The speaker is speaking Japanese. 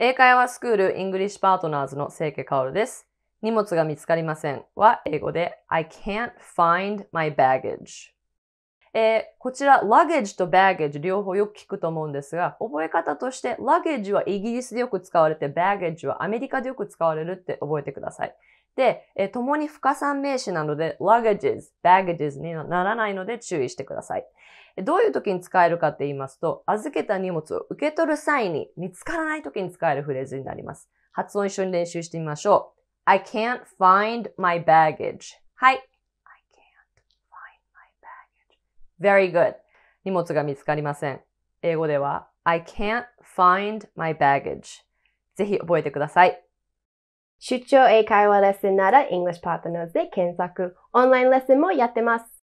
英会話スクールイングリッシュパートナーズの清家薫です。荷物が見つかりませんは英語で I can't find my baggage えー、こちら、luggage と baggage 両方よく聞くと思うんですが、覚え方として、luggage はイギリスでよく使われて、baggage はアメリカでよく使われるって覚えてください。で、えー、共に不可算名詞なので、luggages, baggages にならないので注意してください。どういう時に使えるかって言いますと、預けた荷物を受け取る際に見つからない時に使えるフレーズになります。発音一緒に練習してみましょう。I can't find my baggage. はい。Very good. 荷物が見つかりません。英語では I can't find my baggage. ぜひ覚えてください。出張英会話レッスンなら English Partners で検索。オンラインレッスンもやってます。